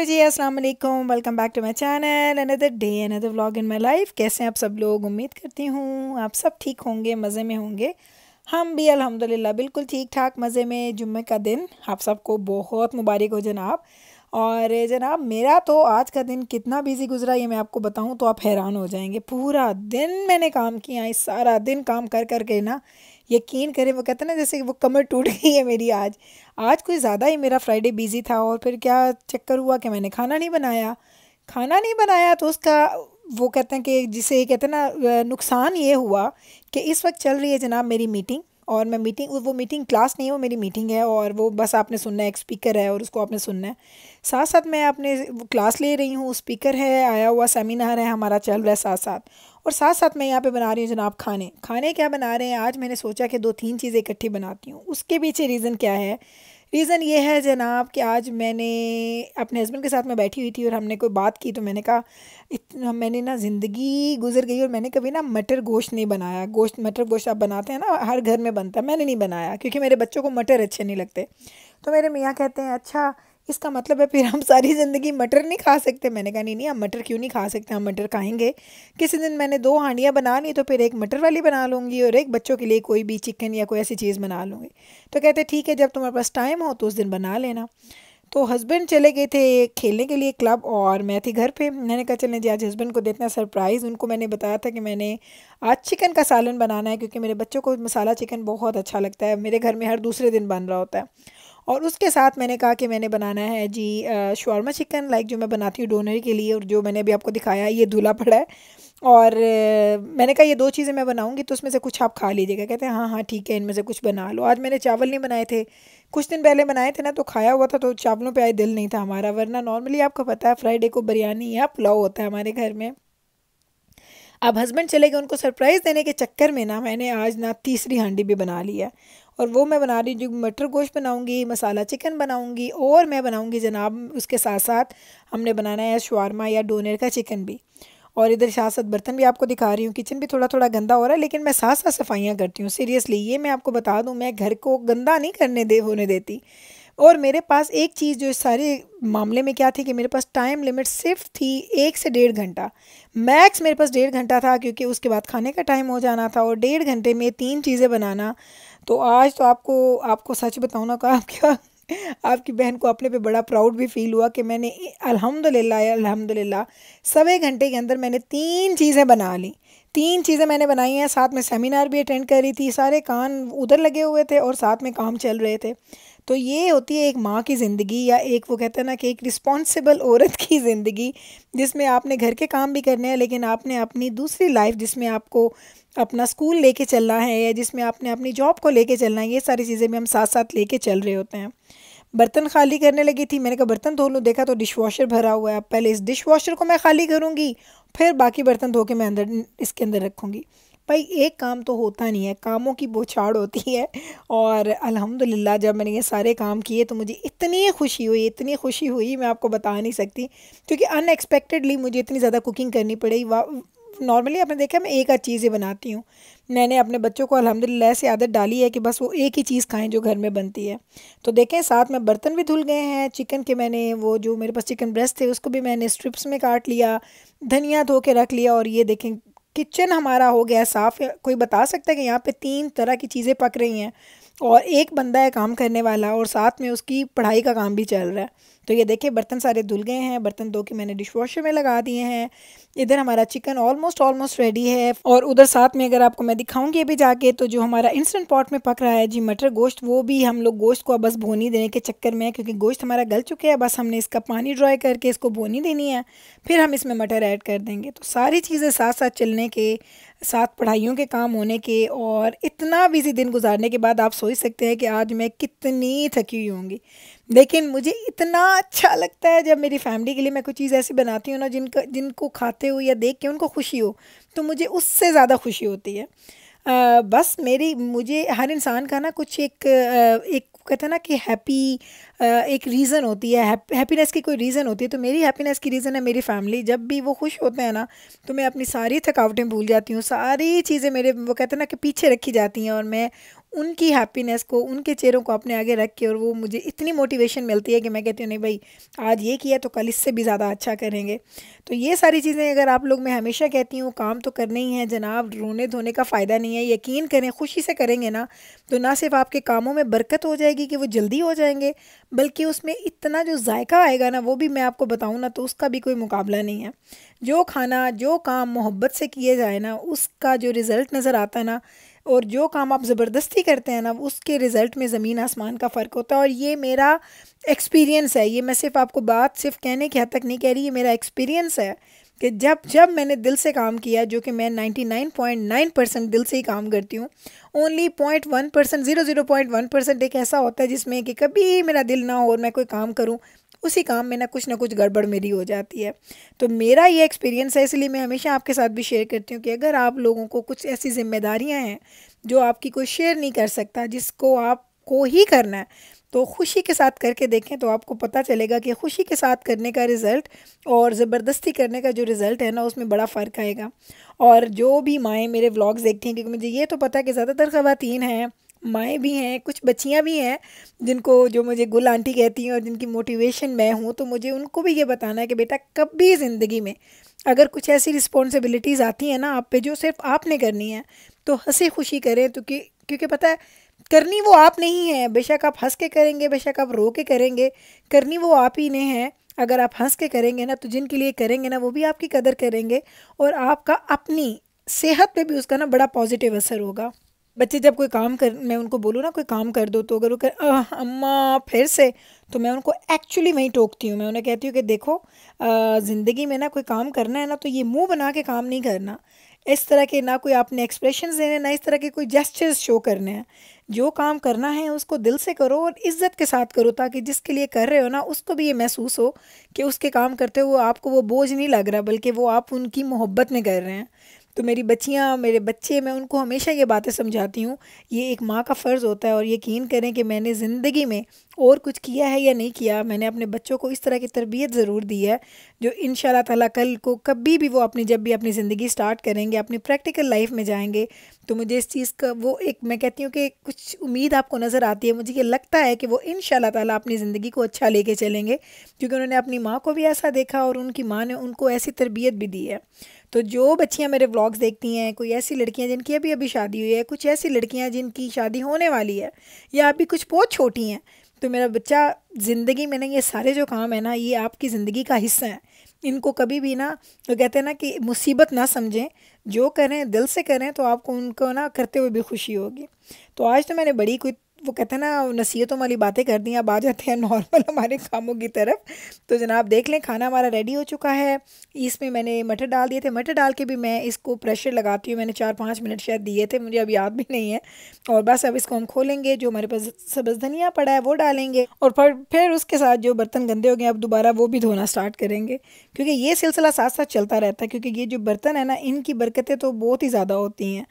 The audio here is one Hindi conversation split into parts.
हेलो जी अस्सलाम वालेकुम welcome back to my channel another day another vlog in my life कैसे हैं आप सब लोग उम्मीद करती हूँ आप सब ठीक होंगे मज़े में होंगे हम भी अल्हम्दुलिल्लाह बिल्कुल ठीक ठाक मज़े में जुम्मे का दिन आप सबको बहुत मुबारक हो जनाब और जनाब मेरा तो आज का दिन कितना बिजी गुजरा ये मैं आपको बताऊँ तो आप हैरान हो जाएंगे पूरा दिन मैंने काम किया है सारा दिन काम कर कर के ना यकीन करें वो कहते ना जैसे वो कमर टूट गई है मेरी आज आज कुछ ज़्यादा ही मेरा फ्राइडे बिज़ी था और फिर क्या चक्कर हुआ कि मैंने खाना नहीं बनाया खाना नहीं बनाया तो उसका वो कहते हैं कि जिसे कहते हैं ना नुकसान ये हुआ कि इस वक्त चल रही है जनाब मेरी मीटिंग और मैं मीटिंग वो मीटिंग क्लास नहीं है वो मेरी मीटिंग है और वो बस आपने सुनना है एक स्पीकर है और उसको आपने सुनना है साथ साथ मैं अपने क्लास ले रही हूँ स्पीकर है आया हुआ सेमिनार है हमारा चल रहा है साथ साथ और साथ साथ मैं यहाँ पे बना रही हूँ जनाब खाने खाने क्या बना रहे हैं आज मैंने सोचा कि दो तीन चीज़ें इकट्ठी बनाती हूँ उसके पीछे रीज़न क्या है रीज़न ये है जनाब कि आज मैंने अपने हस्बैंड के साथ में बैठी हुई थी और हमने कोई बात की तो मैंने कहा इतना मैंने ना ज़िंदगी गुजर गई और मैंने कभी ना मटर गोश्त नहीं बनाया गोश्त मटर गोश्त आप बनाते हैं ना हर घर में बनता है मैंने नहीं बनाया क्योंकि मेरे बच्चों को मटर अच्छे नहीं लगते तो मेरे मियाँ कहते हैं अच्छा इसका मतलब है फिर हम सारी ज़िंदगी मटर नहीं खा सकते मैंने कहा नहीं नहीं हम मटर क्यों नहीं खा सकते हम मटर खाएंगे किसी दिन मैंने दो हांडियाँ बना ली तो फिर एक मटर वाली बना लूँगी और एक बच्चों के लिए कोई भी चिकन या कोई ऐसी चीज़ बना लूँगी तो कहते ठीक है जब तुम्हारे पास टाइम हो तो उस दिन बना लेना तो हस्बैंड चले गए थे खेलने के लिए क्लब और मैं थी घर पे मैंने कहा चलें जी आज हस्बैंड को देते हैं सरप्राइज़ उनको मैंने बताया था कि मैंने आज चिकन का सालन बनाना है क्योंकि मेरे बच्चों को मसाला चिकन बहुत अच्छा लगता है मेरे घर में हर दूसरे दिन बन रहा होता है और उसके साथ मैंने कहा कि मैंने बनाना है जी शॉर्मा चिकन लाइक जो मैं बनाती हूँ डोनर के लिए और जो मैंने अभी आपको दिखाया ये धुला पड़ा है और मैंने कहा ये दो चीज़ें मैं बनाऊँगी तो उसमें से कुछ आप खा लीजिएगा कहते हैं हाँ हाँ ठीक है इनमें से कुछ बना लो आज मैंने चावल नहीं बनाए थे कुछ दिन पहले बनाए थे ना तो खाया हुआ था तो चावलों पर आए दिल नहीं था हमारा वरना नॉर्मली आपको पता है फ्राइडे को बिरयानी या पुलाव होता है हमारे घर में अब हस्बैंड चले गए उनको सरप्राइज़ देने के चक्कर में ना मैंने आज ना तीसरी हांडी भी बना लिया और वो मैं बना रही हूँ मटर गोश्त बनाऊँगी मसाला चिकन बनाऊँगी और मैं बनाऊँगी जनाब उसके साथ साथ हमने बनाना है शवरमा या डोनर का चिकन भी और इधर साथ साथ बर्तन भी आपको दिखा रही हूँ किचन भी थोड़ा थोड़ा गंदा हो रहा है लेकिन मैं साथ साथ सफाइयाँ करती हूँ सीरियसली ये मैं आपको बता दूँ मैं घर को गंदा नहीं करने दे होने देती और मेरे पास एक चीज़ जो इस सारे मामले में क्या थी कि मेरे पास टाइम लिमिट सिर्फ थी एक से डेढ़ घंटा मैक्स मेरे पास डेढ़ घंटा था क्योंकि उसके बाद खाने का टाइम हो जाना था और डेढ़ घंटे में तीन चीज़ें बनाना तो आज तो आपको आपको सच बताऊँ ना कहा क्या आपकी बहन को अपने पे बड़ा प्राउड भी फील हुआ कि मैंने अल्हम्दुलिल्लाह अल्हम्दुलिल्लाह सवे घंटे के अंदर मैंने तीन चीज़ें बना ली तीन चीज़ें मैंने बनाई हैं साथ में सेमिनार भी अटेंड कर रही थी सारे कान उधर लगे हुए थे और साथ में काम चल रहे थे तो ये होती है एक माँ की ज़िंदगी या एक वो कहते हैं ना कि एक रिस्पॉन्सिबल औरत की ज़िंदगी जिसमें आपने घर के काम भी करने हैं लेकिन आपने अपनी दूसरी लाइफ जिसमें आपको अपना स्कूल लेके चलना है या जिसमें आपने अपनी जॉब को लेके चलना है ये सारी चीज़ें भी हम साथ साथ लेके चल रहे होते हैं बर्तन खाली करने लगी थी मैंने कहा बर्तन धो लूँ देखा तो डिश वॉशर भरा हुआ है पहले इस डिश वॉशर को मैं खाली करूँगी फिर बाकी बर्तन धो के मैं अंदर इसके अंदर रखूँगी भाई एक काम तो होता नहीं है कामों की बोछाड़ होती है और अल्हम्दुलिल्लाह जब मैंने ये सारे काम किए तो मुझे इतनी खुशी हुई इतनी खुशी हुई मैं आपको बता नहीं सकती क्योंकि अनएक्सपेक्टेडली मुझे इतनी ज़्यादा कुकिंग करनी पड़ी नॉर्मली आपने देखा मैं एक आध चीज़ें बनाती हूँ मैंने अपने बच्चों को अलहमदिल्ला से आदत डाली है कि बस वो एक ही चीज़ खाएं जो घर में बनती है तो देखें साथ में बर्तन भी धुल गए हैं चिकन के मैंने वो जो मेरे पास चिकन ब्रेस्ट थे उसको भी मैंने स्ट्रिप्स में काट लिया धनिया धो के रख लिया और ये देखें किचन हमारा हो गया साफ़ कोई बता सकता है कि यहाँ पर तीन तरह की चीज़ें पक रही हैं और एक बंदा है काम करने वाला और साथ में उसकी पढ़ाई का काम भी चल रहा है तो ये देखिए बर्तन सारे धुल गए हैं बर्तन दो के मैंने डिश वॉशर में लगा दिए हैं इधर हमारा चिकन ऑलमोस्ट ऑलमोस्ट रेडी है और उधर साथ में अगर आपको मैं दिखाऊंगी अभी जाके तो जो हमारा इंस्टेंट पॉट में पक रहा है जी मटर गोश्त वो भी हम लोग गोश्त को बस भोनी देने के चक्कर में है क्योंकि गोश्त हमारा गल चुके हैं बस हमने इसका पानी ड्राई करके इसको भोनी देनी है फिर हम इसमें मटर ऐड कर देंगे तो सारी चीज़ें साथ साथ चलने के साथ पढ़ाइयों के काम होने के और इतना बिजी दिन गुजारने के बाद आप सोच सकते हैं कि आज मैं कितनी थकी हुई होंगी लेकिन मुझे इतना अच्छा लगता है जब मेरी फैमिली के लिए मैं कुछ चीज़ ऐसी बनाती हूँ ना जिनका जिनको खाते हो या देख के उनको खुशी हो तो मुझे उससे ज़्यादा खुशी होती है आ, बस मेरी मुझे हर इंसान का ना कुछ एक एक कहते हैं ना कि हैप्पी एक रीज़न होती है हैप्पीनेस की कोई रीज़न होती है तो मेरी हैप्पीनेस की रीज़न है मेरी फैमिली जब भी वो खुश होते हैं ना तो मैं अपनी सारी थकावटें भूल जाती हूँ सारी चीज़ें मेरे वो कहते हैं ना कि पीछे रखी जाती हैं और मैं उनकी हैप्पीनेस को उनके चेहरों को अपने आगे रख के और वो मुझे इतनी मोटिवेशन मिलती है कि मैं कहती हूँ नहीं भाई आज ये किया तो कल इससे भी ज़्यादा अच्छा करेंगे तो ये सारी चीज़ें अगर आप लोग मैं हमेशा कहती हूँ काम तो करने ही हैं जनाब रोने धोने का फ़ायदा नहीं है यकीन करें खुशी से करेंगे ना तो ना सिर्फ आपके कामों में बरकत हो जाएगी कि वो जल्दी हो जाएंगे बल्कि उसमें इतना जो जायका आएगा ना वो भी मैं आपको बताऊँ ना तो उसका भी कोई मुकाबला नहीं है जो खाना जो काम मोहब्बत से किए जाए ना उसका जो रिज़ल्ट नज़र आता है ना और जो काम आप ज़बरदस्ती करते हैं ना उसके रिज़ल्ट में ज़मीन आसमान का फ़र्क होता है और ये मेरा एक्सपीरियंस है ये मैं सिर्फ आपको बात सिर्फ कहने के हद तक नहीं कह रही ये मेरा एक्सपीरियंस है कि जब जब मैंने दिल से काम किया जो कि मैं 99.9 परसेंट दिल से ही काम करती हूँ only point one percent zero zero point one percent एक ऐसा होता है जिसमें कि कभी मेरा दिल ना हो और मैं कोई काम करूँ उसी काम में ना कुछ ना कुछ गड़बड़ मेरी हो जाती है तो मेरा ये एक्सपीरियंस है इसलिए मैं हमेशा आपके साथ भी शेयर करती हूँ कि अगर आप लोगों को कुछ ऐसी जिम्मेदारियाँ हैं जो आपकी कोई शेयर नहीं कर सकता जिसको आपको ही करना है तो खुशी के साथ करके देखें तो आपको पता चलेगा कि खुशी के साथ करने का रिज़ल्ट और ज़बरदस्ती करने का जो रिज़ल्ट है ना उसमें बड़ा फ़र्क आएगा और जो भी माएँ मेरे व्लॉग्स देखती हैं क्योंकि मुझे ये तो पता है कि ज़्यादातर ख़वातीन हैं माएँ भी हैं कुछ बच्चियाँ भी हैं जिनको जो मुझे गुल आंटी कहती हैं और जिनकी मोटिवेशन मैं हूँ तो मुझे उनको भी ये बताना है कि बेटा कभी ज़िंदगी में अगर कुछ ऐसी रिस्पॉन्सिबिलिटीज़ आती हैं ना आप पे जो सिर्फ आपने करनी है तो हंसी खुशी करें तो कि क्योंकि पता है करनी वो आप नहीं है बेशक आप हंस के करेंगे बेशक आप रो के करेंगे करनी वो आप ही ने हैं अगर आप हंस के करेंगे ना तो जिनके लिए करेंगे ना वो भी आपकी कदर करेंगे और आपका अपनी सेहत पे भी उसका ना बड़ा पॉजिटिव असर होगा बच्चे जब कोई काम कर मैं उनको बोलूँ ना कोई काम कर दो तो अगर वो कर अम्मा फिर से तो मैं उनको एक्चुअली वहीं टोकती हूँ मैं उन्हें कहती हूँ कि देखो ज़िंदगी में ना कोई काम करना है ना तो ये मुंह बना के काम नहीं करना इस तरह के ना कोई आपने एक्सप्रेशन देने ना इस तरह के कोई जेस्चर्स शो करने हैं जो काम करना है उसको दिल से करो और इज़्ज़त के साथ करो ताकि जिसके लिए कर रहे हो ना उसको भी ये महसूस हो कि उसके काम करते हुए आपको वो बोझ नहीं लग रहा बल्कि वो आप उनकी मोहब्बत में कर रहे हैं तो मेरी बच्चियाँ मेरे बच्चे मैं उनको हमेशा ये बातें समझाती हूँ ये एक माँ का फ़र्ज़ होता है और यकीन करें कि मैंने ज़िंदगी में और कुछ किया है या नहीं किया मैंने अपने बच्चों को इस तरह की तरबियत ज़रूर दी है जो इन ताला कल को कभी भी वो अपनी जब भी अपनी ज़िंदगी स्टार्ट करेंगे अपनी प्रैक्टिकल लाइफ में जाएंगे तो मुझे इस चीज़ का वो एक मैं कहती हूँ कि कुछ उम्मीद आपको नज़र आती है मुझे ये लगता है कि वो इन ताला अपनी ज़िंदगी को अच्छा लेके चलेंगे क्योंकि उन्होंने अपनी माँ को भी ऐसा देखा और उनकी माँ ने उनको ऐसी तरबियत भी दी है तो जो बच्चियाँ मेरे व्लॉग्स देखती हैं कोई ऐसी लड़कियाँ जिनकी अभी अभी शादी हुई है कुछ ऐसी लड़कियाँ जिनकी शादी होने वाली है या अभी कुछ बहुत छोटी हैं तो मेरा बच्चा ज़िंदगी में ना ये सारे जो काम है ना ये आपकी ज़िंदगी का हिस्सा है इनको कभी भी ना वो कहते हैं ना कि मुसीबत ना समझें जो करें दिल से करें तो आपको उनको ना करते हुए भी खुशी होगी तो आज तो मैंने बड़ी कोई वो कहते हैं ना नसीहतों वाली बातें कर दी अब आ जाते हैं नॉर्मल हमारे कामों की तरफ तो जनाब देख लें खाना हमारा रेडी हो चुका है इसमें मैंने मटर डाल दिए थे मटर डाल के भी मैं इसको प्रेशर लगाती हूँ मैंने चार पाँच मिनट शायद दिए थे मुझे अब याद भी नहीं है और बस अब इसको हम खोलेंगे जो हमारे पास सब्ज़ धनिया पड़ा है वो डालेंगे और फिर उसके साथ जो बर्तन गंदे हो गए अब दोबारा वो भी धोना स्टार्ट करेंगे क्योंकि ये सिलसिला साथ साथ चलता रहता है क्योंकि ये जो बर्तन है ना इनकी बरकतें तो बहुत ही ज़्यादा होती हैं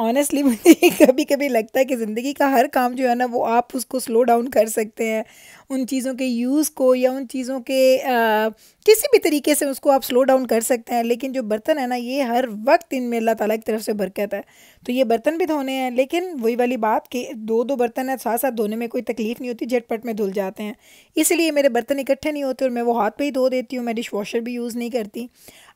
ऑनेस्टली मुझे कभी कभी लगता है कि ज़िंदगी का हर काम जो है ना वो आप उसको स्लो डाउन कर सकते हैं उन चीज़ों के यूज़ को या उन चीज़ों के आ, किसी भी तरीके से उसको आप स्लो डाउन कर सकते हैं लेकिन जो बर्तन है ना ये हर वक्त इनमें अल्लाह ताला की तरफ से बरकत है तो ये बर्तन भी धोने हैं लेकिन वही वाली बात कि दो दो बर्तन है साथ साथ धोने में कोई तकलीफ़ नहीं होती झटपट में धुल जाते हैं इसलिए मेरे बर्तन इकट्ठे नहीं होते और मैं वो हाथ पर ही धो देती हूँ मैं डिश वॉशर भी यूज़ नहीं करती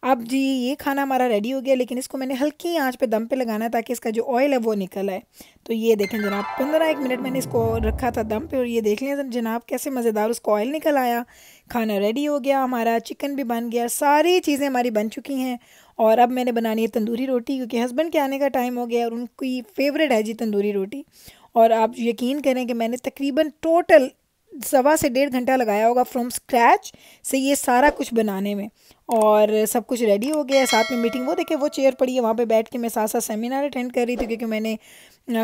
अब जी ये खाना हमारा रेडी हो गया लेकिन इसको मैंने हल्की आंच पे दम पे लगाना है ताकि इसका जो ऑयल है वो निकल आए तो ये देखें जनाब पंद्रह एक मिनट मैंने इसको रखा था दम पे और ये देख लें जनाब कैसे मज़ेदार उसका ऑयल निकल आया खाना रेडी हो गया हमारा चिकन भी बन गया सारी चीज़ें हमारी बन चुकी हैं और अब मैंने बनानी है तंदूरी रोटी क्योंकि हस्बैंड के आने का टाइम हो गया और उनकी फेवरेट है जी तंदूरी रोटी और आप यकीन करें कि मैंने तकरीबन टोटल सवा से डेढ़ घंटा लगाया होगा फ्रॉम स्क्रैच से ये सारा कुछ बनाने में और सब कुछ रेडी हो गया साथ में मीटिंग वो देखिए वो चेयर पड़ी है वहाँ पे बैठ के मैं साथ साथ सेमिनार अटेंड कर रही थी क्योंकि मैंने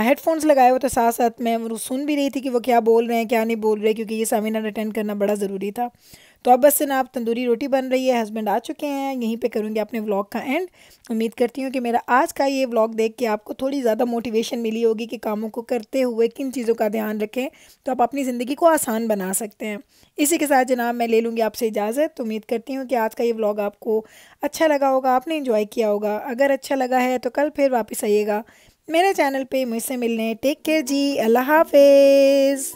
हेडफोन्स लगाए हुए तो साथ साथ मैं सुन भी रही थी कि वो क्या बोल रहे हैं क्या नहीं बोल रहे क्योंकि ये सेमिनार अटेंड करना बड़ा ज़रूरी था तो अब बस आप तंदूरी रोटी बन रही है हस्बैंड आ चुके हैं यहीं पे करूँगी अपने व्लॉग का एंड उम्मीद करती हूँ कि मेरा आज का ये व्लॉग देख के आपको थोड़ी ज़्यादा मोटिवेशन मिली होगी कि कामों को करते हुए किन चीज़ों का ध्यान रखें तो आप अपनी ज़िंदगी को आसान बना सकते हैं इसी के साथ जनाब मैं ले लूँगी आपसे इजाज़त तो उम्मीद करती हूँ कि आज का ये व्लॉग आपको अच्छा लगा होगा आपने इन्जॉय किया होगा अगर अच्छा लगा है तो कल फिर वापस आइएगा मेरे चैनल पे मुझसे मिलने टेक केयर जी अल्लाह हाफिज़